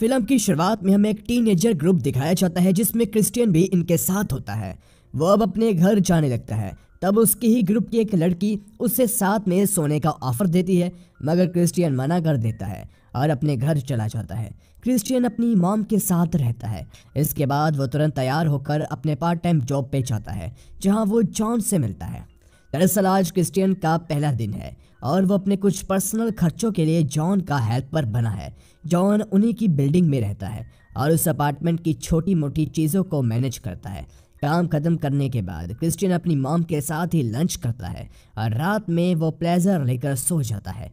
film की शुरुआत में हमें एक टीनेजर ग्रुप दिखाया जाता है जिसमें क्रिस्टियन भी इनके साथ होता है वो अब अपने घर जाने लगता है तब उसके ही ग्रुप की एक लड़की उससे साथ में सोने का ऑफर देती है मगर क्रिस्टियन मना कर देता है और अपने घर चला जाता है क्रिस्टियन अपनी मॉम के साथ रहता है इसके बाद वो तुरंत तैयार होकर अपने पार्ट टाइम जॉब पे जाता है जहाँ वो जॉन से मिलता है दरअसल आज क्रिस्टियन का पहला दिन है और वो अपने कुछ पर्सनल खर्चों के लिए जॉन का हेल्पर बना है जॉन उन्हीं की बिल्डिंग में रहता है और उस अपार्टमेंट की छोटी मोटी चीज़ों को मैनेज करता है काम ख़त्म करने के बाद क्रिस्टियन अपनी मॉम के साथ ही लंच करता है और रात में वो प्लेजर लेकर सो जाता है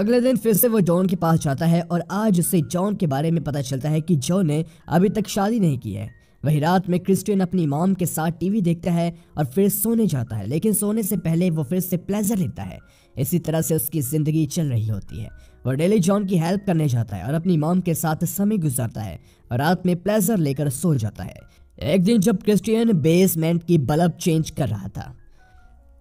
अगले दिन फिर से वो जॉन के पास जाता है और आज उसे जॉन के बारे में पता चलता है कि जॉन ने अभी तक शादी नहीं की है वही रात में क्रिस्टियन अपनी मॉम के साथ टीवी देखता है और फिर सोने जाता है लेकिन सोने से पहले वो फिर से प्लेजर लेता है इसी तरह से उसकी ज़िंदगी चल रही होती है वह डेली जॉन की हेल्प करने जाता है और अपनी मॉम के साथ समय गुजारता है और रात में प्लेजर लेकर सो जाता है एक दिन जब क्रिस्टियन बेसमेंट की बल्ब चेंज कर रहा था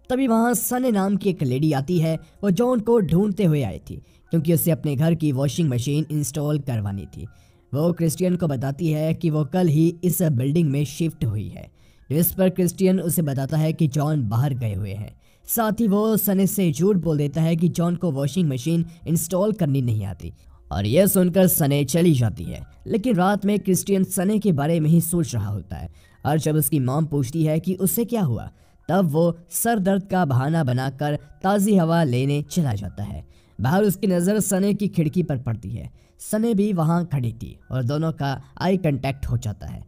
तभी वहाँ सने नाम की एक लेडी आती है वो जॉन को ढूंढते हुए आई थी क्योंकि उसे अपने घर की वॉशिंग मशीन इंस्टॉल करवानी थी वो क्रिस्टियन को बताती है कि वो कल ही इस बिल्डिंग में शिफ्ट हुई है जिस पर क्रिस्टियन उसे बताता है कि जॉन बाहर गए हुए हैं साथ ही वो सने से झूठ बोल देता है कि जॉन को वॉशिंग मशीन इंस्टॉल करनी नहीं आती और यह सुनकर सने चली जाती है लेकिन रात में क्रिस्टियन सने के बारे में ही सोच रहा होता है और जब उसकी माम पूछती है कि उससे क्या हुआ तब वो सर दर्द का बहाना बनाकर ताज़ी हवा लेने चला जाता है बाहर उसकी नज़र सने की खिड़की पर पड़ती है सने भी वहाँ खड़ी थी और दोनों का आई कंटेक्ट हो जाता है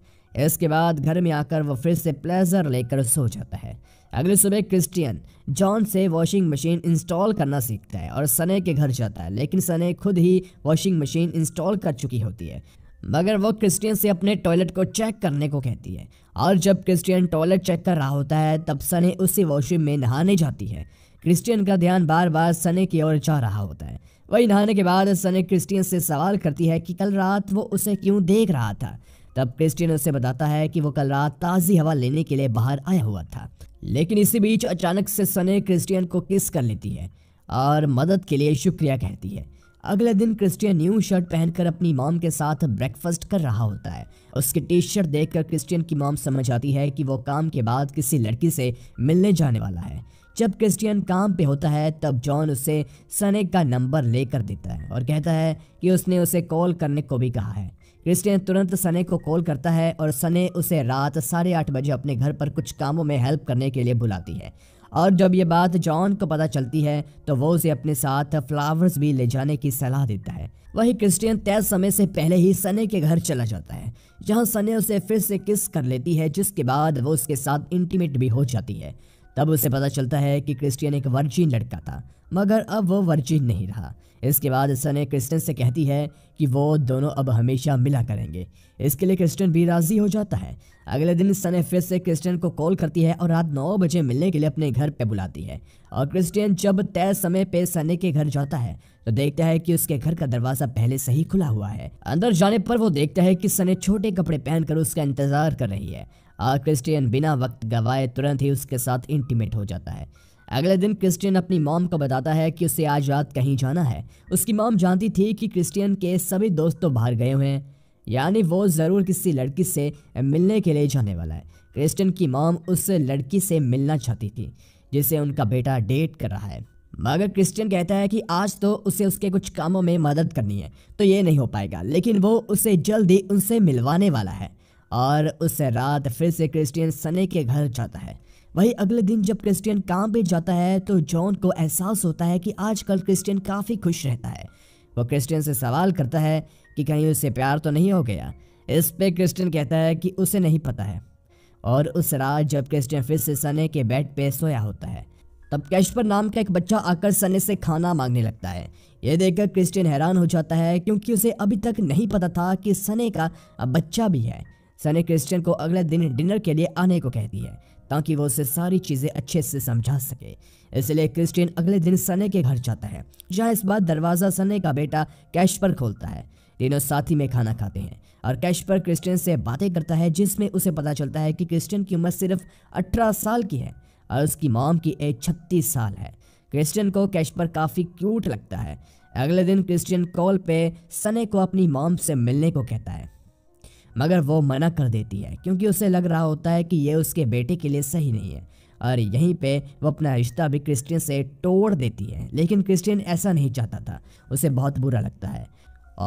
इसके बाद घर में आकर वो फिर से प्लेजर लेकर सो जाता है अगले सुबह क्रिस्टियन जॉन से वॉशिंग मशीन इंस्टॉल करना सीखता है और सने के घर जाता है लेकिन सने खुद ही वॉशिंग मशीन इंस्टॉल कर चुकी होती है मगर वो क्रिस्टियन से अपने टॉयलेट को चेक करने को कहती है और जब क्रिस्टियन टॉयलेट चेक कर रहा होता है तब सने उसी वॉशरूम में नहाने जाती है क्रिस्टियन का ध्यान बार बार सने की ओर जा रहा होता है वही नहाने के बाद सने क्रिस्टियन से सवाल करती है कि कल रात वो उसे क्यों देख रहा था तब क्रिस्टियन उसे बताता है कि वो कल रात ताज़ी हवा लेने के लिए बाहर आया हुआ था लेकिन इसी बीच अचानक से सने क्रिस्टियन को किस कर लेती है और मदद के लिए शुक्रिया कहती है अगले दिन क्रिस्टियन न्यू शर्ट पहनकर अपनी मॉम के साथ ब्रेकफास्ट कर रहा होता है उसकी टी शर्ट देख क्रिस्टियन की मॉम समझ आती है कि वो काम के बाद किसी लड़की से मिलने जाने वाला है जब क्रिस्टियन काम पे होता है तब जॉन उसे सने का नंबर लेकर देता है और कहता है कि उसने उसे कॉल करने को भी कहा है क्रिस्टियन तुरंत सने को कॉल करता है और सने उसे रात साढ़े आठ बजे अपने घर पर कुछ कामों में हेल्प करने के लिए बुलाती है और जब ये बात जॉन को पता चलती है तो वो उसे अपने साथ फ्लावर्स भी ले जाने की सलाह देता है वही क्रिस्टियन तय समय से पहले ही सने के घर चला जाता है जहाँ सने उसे फिर से किस कर लेती है जिसके बाद वो उसके साथ इंटीमेट भी हो जाती है तब उसे पता चलता है कि क्रिस्टियन एक वर्जिन लड़का था मगर अब वो वर्जिन नहीं रहा इसके बाद सने क्रिस्टन से कहती है कि वो दोनों अब हमेशा मिला करेंगे इसके लिए क्रिस्टन भी राज़ी हो जाता है अगले दिन सने फिर से क्रिस्टन को कॉल करती है और रात नौ बजे मिलने के लिए अपने घर पे बुलाती है और क्रिस्टियन जब तय समय पे सने के घर जाता है तो देखता है कि उसके घर का दरवाज़ा पहले से ही खुला हुआ है अंदर जाने पर वो देखता है कि सने छोटे कपड़े पहनकर उसका इंतजार कर रही है क्रिस्टियन बिना वक्त गवाए तुरंत ही उसके साथ इंटीमेट हो जाता है अगले दिन क्रिस्टियन अपनी मॉम को बताता है कि उसे आज रात कहीं जाना है उसकी मॉम जानती थी कि क्रिस्टियन के सभी दोस्त तो बाहर गए हुए हैं यानी वो ज़रूर किसी लड़की से मिलने के लिए जाने वाला है क्रिस्टियन की मॉम उस लड़की से मिलना चाहती थी जिसे उनका बेटा डेट कर रहा है मगर क्रिस्टियन कहता है कि आज तो उसे उसके कुछ कामों में मदद करनी है तो ये नहीं हो पाएगा लेकिन वो उसे जल्दी उनसे मिलवाने वाला है और उस रात फिर से क्रिस्टियन सने के घर जाता है वही अगले दिन जब क्रिस्टियन काम पे जाता है तो जॉन को एहसास होता है कि आजकल क्रिस्टियन काफ़ी खुश रहता है वो क्रिस्टियन से सवाल करता है कि कहीं उससे प्यार तो नहीं हो गया इस पे क्रिस्टियन कहता है कि उसे नहीं पता है और उस रात जब क्रिस्टियन फिर से सने के बेड पे सोया होता है तब कैशपर नाम का एक बच्चा आकर सने से खाना मांगने लगता है ये देखकर क्रिस्टियन हैरान हो जाता है क्योंकि उसे अभी तक नहीं पता था कि सने का बच्चा भी है सनी क्रिस्टियन को अगले दिन डिनर के लिए आने को कहती है ताकि वो उसे सारी चीज़ें अच्छे से समझा सके इसलिए क्रिस्टियन अगले दिन सने के घर जाता है जहाँ इस बार दरवाज़ा सने का बेटा कैश पर खोलता है तीनों साथ ही में खाना खाते हैं और कैश पर क्रिस्टियन से बातें करता है जिसमें उसे पता चलता है कि क्रिस्टियन की उम्र सिर्फ अठारह साल की है और उसकी माम की एज छत्तीस साल है क्रिस्टियन को कैश पर काफ़ी क्यूट लगता है अगले दिन क्रिस्टियन कॉल पे सने को अपनी माम से मिलने को कहता है मगर वो मना कर देती है क्योंकि उसे लग रहा होता है कि ये उसके बेटे के लिए सही नहीं है और यहीं पे वो अपना रिश्ता भी क्रिस्टियन से तोड़ देती है लेकिन क्रिस्टियन ऐसा नहीं चाहता था उसे बहुत बुरा लगता है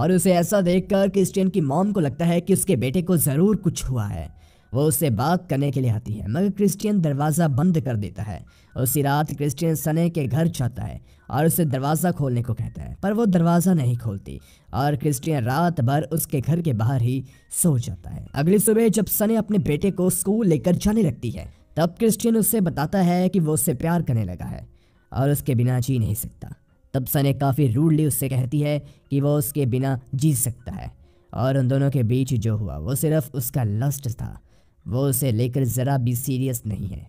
और उसे ऐसा देखकर क्रिस्टियन की मॉम को लगता है कि उसके बेटे को ज़रूर कुछ हुआ है वो उससे बात करने के लिए आती है मगर क्रिस्टियन दरवाज़ा बंद कर देता है उसी रात क्रिस्टियन सने के घर जाता है और उसे दरवाज़ा खोलने को कहता है पर वो दरवाज़ा नहीं खोलती और क्रिस्टियन रात भर उसके घर के बाहर ही सो जाता है अगली सुबह जब सने अपने बेटे को स्कूल लेकर जाने लगती है तब क्रिस्टियन उससे बताता है कि वो उससे प्यार करने लगा है और उसके बिना जी नहीं सकता तब सने काफ़ी रूडली उससे कहती है कि वो उसके बिना जी सकता है और उन दोनों के बीच जो हुआ वो सिर्फ उसका लस्ट था वो उसे लेकर ज़रा भी सीरियस नहीं है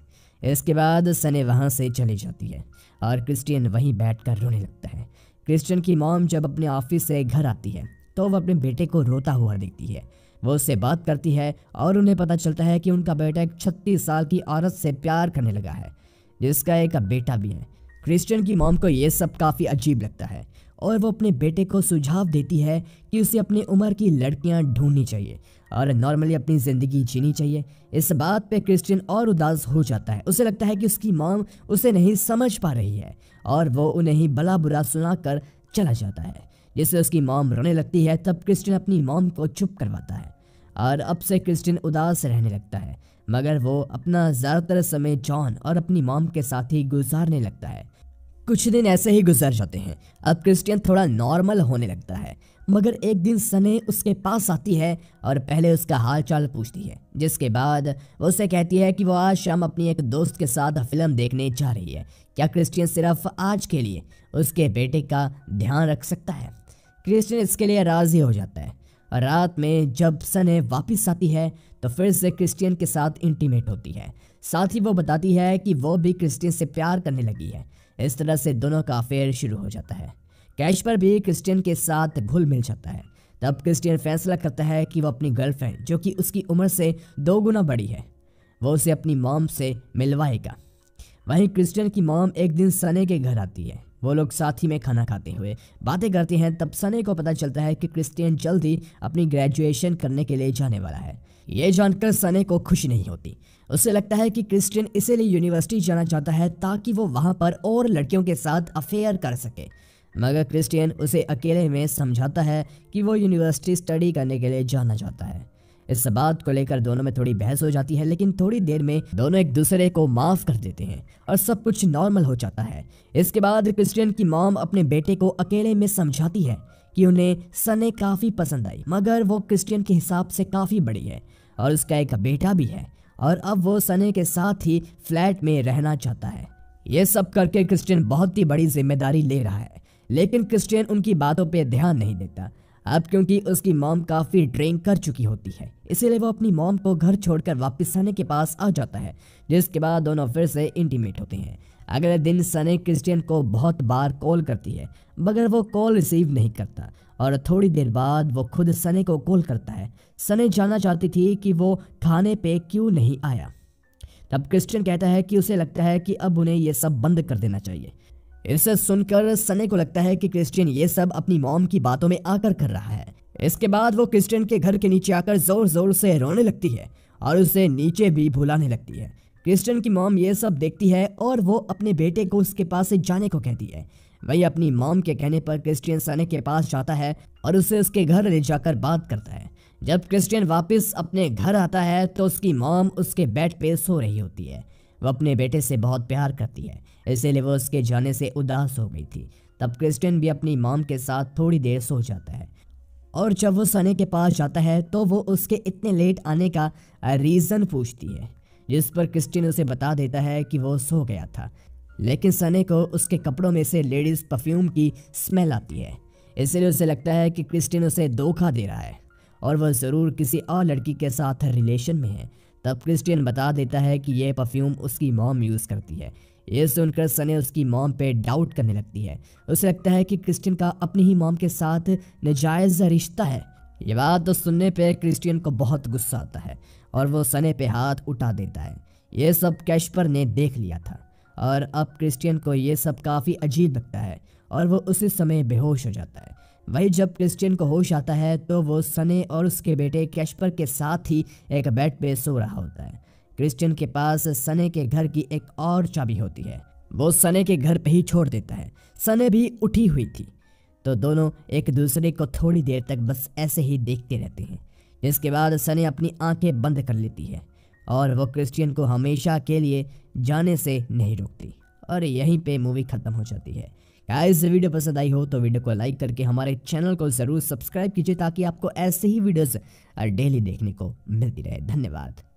इसके बाद सने वहाँ से चली जाती है और क्रिस्टियन वहीं बैठकर रोने लगता है क्रिस्टियन की मॉम जब अपने ऑफिस से घर आती है तो वह अपने बेटे को रोता हुआ देखती है वो उससे बात करती है और उन्हें पता चलता है कि उनका बेटा एक छत्तीस साल की औरत से प्यार करने लगा है जिसका एक बेटा भी है क्रिस्टियन की मॉम को ये सब काफ़ी अजीब लगता है और वो अपने बेटे को सुझाव देती है कि उसे अपनी उम्र की लड़कियां ढूंढनी चाहिए और नॉर्मली अपनी ज़िंदगी जीनी चाहिए इस बात पे क्रिस्टियन और उदास हो जाता है उसे लगता है कि उसकी मॉम उसे नहीं समझ पा रही है और वो उन्हें ही भला बुरा सुना कर चला जाता है जिससे उसकी मॉम रोने लगती है तब क्रिस्टियन अपनी मॉम को चुप करवाता है और अब से क्रिस्टियन उदास रहने लगता है मगर वो अपना ज़्यादातर समय जॉन और अपनी मॉम के साथ ही गुजारने लगता है कुछ दिन ऐसे ही गुजर जाते हैं अब क्रिस्टियन थोड़ा नॉर्मल होने लगता है मगर एक दिन सने उसके पास आती है और पहले उसका हाल चाल पूछती है जिसके बाद वो उसे कहती है कि वो आज शाम अपनी एक दोस्त के साथ फिल्म देखने जा रही है क्या क्रिस्टियन सिर्फ आज के लिए उसके बेटे का ध्यान रख सकता है क्रिस्टियन इसके लिए राज़ी हो जाता है और रात में जब सने वापस आती है तो फिर से क्रिस्टियन के साथ इंटीमेट होती है साथ ही वो बताती है कि वो भी क्रिस्टियन से प्यार करने लगी है इस तरह से दोनों का अफेयर शुरू हो जाता है कैश पर भी क्रिस्टियन के साथ घुल मिल जाता है तब क्रिस्टियन फैसला करता है कि वह अपनी गर्लफ्रेंड जो कि उसकी उम्र से दो गुना बड़ी है वो उसे अपनी मॉम से मिलवाएगा वहीं क्रिस्टियन की मॉम एक दिन सने के घर आती है वो लोग साथ ही में खाना खाते हुए बातें करते हैं तब सने को पता चलता है कि क्रिस्टियन जल्द ही अपनी ग्रेजुएशन करने के लिए जाने वाला है ये जानकर सने को खुशी नहीं होती उसे लगता है कि क्रिस्टियन इसीलिए यूनिवर्सिटी जाना चाहता है ताकि वो वहाँ पर और लड़कियों के साथ अफेयर कर सके मगर क्रिस्टियन उसे अकेले में समझाता है कि वो यूनिवर्सिटी स्टडी करने के लिए जाना चाहता है इस बात को लेकर दोनों में थोड़ी बहस हो जाती है लेकिन थोड़ी देर में दोनों एक दूसरे को माफ़ कर देते हैं और सब कुछ नॉर्मल हो जाता है इसके बाद क्रिस्टियन की मॉम अपने बेटे को अकेले में समझाती है कि उन्हें सने काफ़ी पसंद आई मगर वो क्रिस्टियन के हिसाब से काफ़ी बड़ी है और उसका एक बेटा भी है और अब वो सने के साथ ही फ्लैट में रहना चाहता है ये सब करके क्रिस्टियन बहुत ही बड़ी जिम्मेदारी ले रहा है लेकिन क्रिस्टियन उनकी बातों पर ध्यान नहीं देता अब क्योंकि उसकी मॉम काफ़ी ड्रिंक कर चुकी होती है इसीलिए वो अपनी मॉम को घर छोड़कर वापस सने के पास आ जाता है जिसके बाद दोनों फिर से इंटीमेट होते हैं अगले दिन सने क्रिस्टियन को बहुत बार कॉल करती है मगर वो कॉल रिसीव नहीं करता और थोड़ी देर बाद वो खुद सने को कॉल करता है सने जानना चाहती थी कि वो खाने पे क्यों नहीं आया तब क्रिश्चियन कहता है कि उसे लगता है कि अब उन्हें यह सब बंद कर देना चाहिए इसे सुनकर सने को लगता है कि क्रिस्टियन ये सब अपनी मॉम की बातों में आकर कर रहा है इसके बाद वो क्रिश्चियन के घर के नीचे आकर जोर जोर से रोने लगती है और उसे नीचे भी भुलाने लगती है क्रिश्चियन की मॉम ये सब देखती है और वो अपने बेटे को उसके पास से जाने को कहती है वही अपनी मॉम के कहने पर क्रिस्टियन सने के पास जाता है और उसे उसके घर ले जाकर बात करता है जब क्रिस्टियन वापस अपने घर आता है तो उसकी मॉम उसके बेड पे सो रही होती है वह अपने बेटे से बहुत प्यार करती है इसीलिए वह उसके जाने से उदास हो गई थी तब क्रिस्टियन भी अपनी मॉम के साथ थोड़ी देर सो जाता है और जब वो सने के पास जाता है तो वो उसके इतने लेट आने का रीज़न पूछती है जिस पर क्रिस्टियन उसे बता देता है कि वो सो गया था लेकिन सने को उसके कपड़ों में से लेडीज़ परफ्यूम की स्मेल आती है इसलिए उसे लगता है कि क्रिस्टिन उसे धोखा दे रहा है और वह ज़रूर किसी और लड़की के साथ रिलेशन में है तब क्रिस्टियन बता देता है कि यह परफ्यूम उसकी मॉम यूज़ करती है यह सुनकर सने उसकी मॉम पे डाउट करने लगती है उसे लगता है कि क्रिस्टियन का अपनी ही मॉम के साथ नजायज़ रिश्ता है ये बात तो सुनने पे क्रिस्टियन को बहुत गुस्सा आता है और वो सने पे हाथ उठा देता है यह सब कैशपर ने देख लिया था और अब क्रिस्टियन को ये सब काफ़ी अजीब लगता है और वो उसी समय बेहोश हो जाता है वही जब क्रिस्टियन को होश आता है तो वो सने और उसके बेटे कैशपर के साथ ही एक बेड पे सो रहा होता है क्रिस्टियन के पास सने के घर की एक और चाबी होती है वो सने के घर पे ही छोड़ देता है सने भी उठी हुई थी तो दोनों एक दूसरे को थोड़ी देर तक बस ऐसे ही देखते रहते हैं जिसके बाद सने अपनी आंखें बंद कर लेती है और वो क्रिस्टियन को हमेशा के लिए जाने से नहीं रोकती और यहीं पे मूवी ख़त्म हो जाती है गाइस वीडियो पसंद आई हो तो वीडियो को लाइक करके हमारे चैनल को ज़रूर सब्सक्राइब कीजिए ताकि आपको ऐसे ही वीडियोस डेली देखने को मिलती रहे धन्यवाद